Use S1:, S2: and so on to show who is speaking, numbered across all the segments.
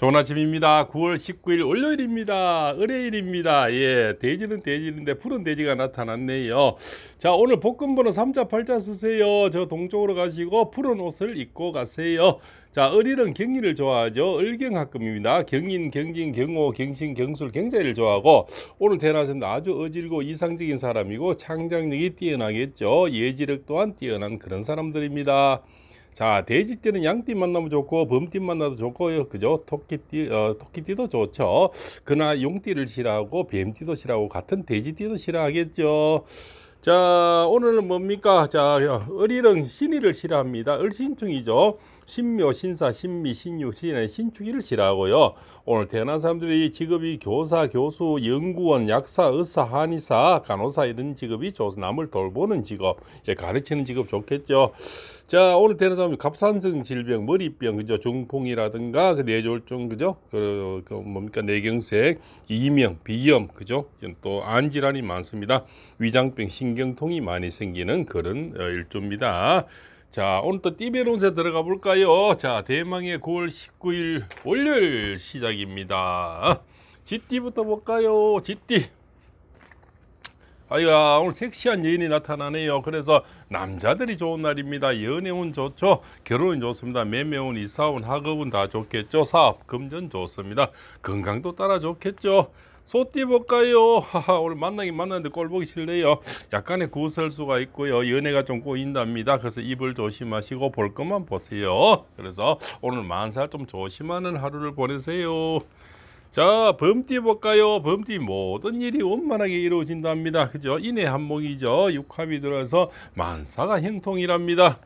S1: 좋은 아침입니다. 9월 19일 월요일입니다. 의뢰일입니다. 예, 돼지는 돼지인데 푸른 돼지가 나타났네요. 자, 오늘 복근번호 3자 8자 쓰세요. 저 동쪽으로 가시고 푸른 옷을 입고 가세요. 자, 을일은 경리를 좋아하죠. 을경학금입니다. 경인, 경진, 경호, 경신, 경술, 경제를 좋아하고 오늘 태어나신 아주 어질고 이상적인 사람이고 창작력이 뛰어나겠죠. 예지력 또한 뛰어난 그런 사람들입니다. 자 돼지띠는 양띠 만나면 좋고 범띠 만나도 좋고요 그죠 토끼띠 어, 토끼띠도 좋죠 그러나 용띠를 싫어하고 뱀띠도 싫어하고 같은 돼지띠도 싫어하겠죠 자 오늘은 뭡니까 자 을이릉 신의를 싫어합니다 을신충이죠 신묘 신사 신미 신유 신의 신축이를 싫어하고요 오늘 태어난 사람들이 직업이 교사 교수 연구원 약사 의사 한의사 간호사 이런 직업이 남을 돌보는 직업 예, 가르치는 직업 좋겠죠 자 오늘 태어난 사람 갑상선 질병 머리병 그죠 중풍이라든가 그 뇌졸중 그죠 그, 그 뭡니까 뇌경색 이명 비염 그죠 또 안질환이 많습니다 위장병 신 신경통이 많이 생기는 그런 어, 일조입니다. 자 오늘 또 띠베론세 들어가 볼까요? 자 대망의 9월 19일 월요일 시작입니다. 지띠부터 볼까요? 지띠 아이야 오늘 섹시한 여인이 나타나네요 그래서 남자들이 좋은 날입니다 연애운 좋죠 결혼은 좋습니다 매매운 이사운 학업은 다 좋겠죠 사업 금전 좋습니다 건강도 따라 좋겠죠 소띠 볼까요? 하하, 오늘 만나긴 만났는데 꼴 보기 싫네요. 약간의 구설수가 있고요. 연애가 좀 꼬인답니다. 그래서 입을 조심하시고 볼 것만 보세요. 그래서 오늘 만살 좀 조심하는 하루를 보내세요. 자, 범띠 볼까요? 범띠 모든 일이 원만하게 이루어진답니다. 그죠? 인의 한몫이죠. 육합이 들어서 만사가 형통이랍니다.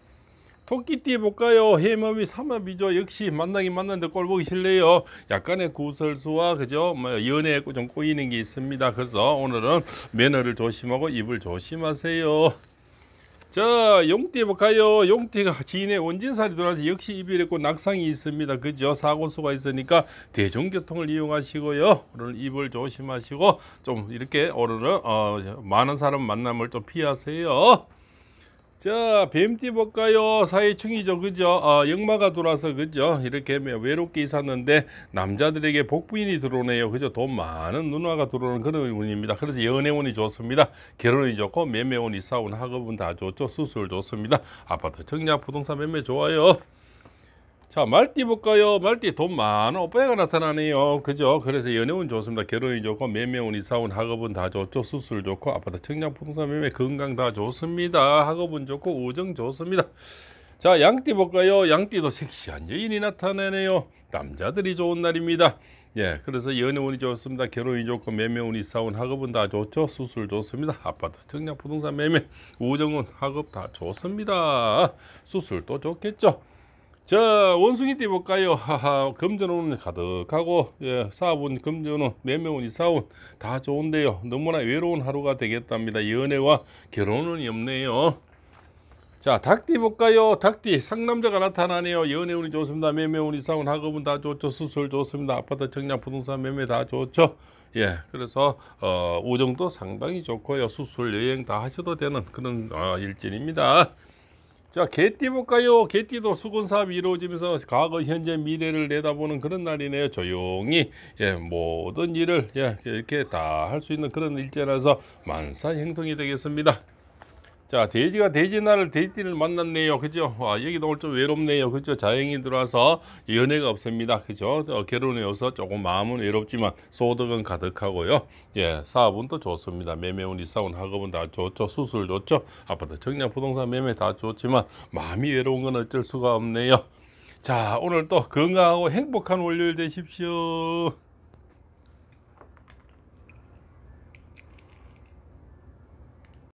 S1: 토끼띠 볼까요? 해머이 삼합이죠. 역시 만나긴 만났는데 꼴 보기 싫네요. 약간의 구설수와 그죠? 뭐 연애에 좀 꼬이는 게 있습니다. 그래서 오늘은 매너를 조심하고 입을 조심하세요. 자 용띠 볼까요 용띠가 지인의 원진살이 돌아서 역시 입이별고 낙상이 있습니다 그죠 사고수가 있으니까 대중교통을 이용하시고요 오늘 입을 조심하시고 좀 이렇게 오늘은 어, 많은 사람 만남을 좀 피하세요 자, 뱀띠 볼까요? 사회충이죠, 그죠? 아, 역마가 돌아서, 그죠? 이렇게 뭐 외롭게 있었는데, 남자들에게 복부인이 들어오네요, 그죠? 돈 많은 누나가 들어오는 그런 운입니다. 그래서 연애운이 좋습니다. 결혼이 좋고, 매매운, 이사운, 학업은 다 좋죠. 수술 좋습니다. 아파트, 청약, 부동산 매매 좋아요. 자 말띠 볼까요? 말띠 돈 많은 오빠가 나타나네요. 그죠? 그래서 연애운 좋습니다. 결혼이 좋고 매매운, 이사운, 학업은 다 좋죠. 수술 좋고 아파트 청량 부동산 매매 건강 다 좋습니다. 학업은 좋고 우정 좋습니다. 자 양띠 볼까요? 양띠도 섹시한 여인이 나타나네요. 남자들이 좋은 날입니다. 예, 그래서 연애운이 좋습니다. 결혼이 좋고 매매운, 이사운, 학업은 다 좋죠. 수술 좋습니다. 아파트, 청약, 부동산 매매, 우정은 학업 다 좋습니다. 수술도 좋겠죠. 자 원숭이 띠볼까요 하하 금전운 가득하고 예, 사업운 금전운 매매운 이사운 다 좋은데요 너무나 외로운 하루가 되겠답니다 연애와 결혼은 없네요 자 닭띠 볼까요 닭띠 상남자가 나타나네요 연애운이 좋습니다 매매운 이사운 학업은 다 좋죠 수술 좋습니다 아파트 청약 부동산 매매 다 좋죠 예, 그래서 어, 우정도 상당히 좋고요. 수술 여행 다 하셔도 되는 그런 어, 일진입니다. 자, 개띠 볼까요? 개띠도 수군 사업이 이루어지면서 과거, 현재, 미래를 내다보는 그런 날이네요. 조용히 예, 모든 일을 예, 이렇게 다 할 수 있는 그런 일자라서 만사 행동이 되겠습니다. 자 돼지가 돼지날을 돼지를 만났네요 그죠 와, 여기도 오늘 좀 외롭네요 그죠 자행이 들어와서 연애가 없습니다 그죠 어, 결혼어서 조금 마음은 외롭지만 소득은 가득하고요 예 사업은 또 좋습니다 매매운 이사운 학업은 다 좋죠 수술 좋죠 아파트 청량 부동산 매매 다 좋지만 마음이 외로운 건 어쩔 수가 없네요 자 오늘 또 건강하고 행복한 월요일 되십시오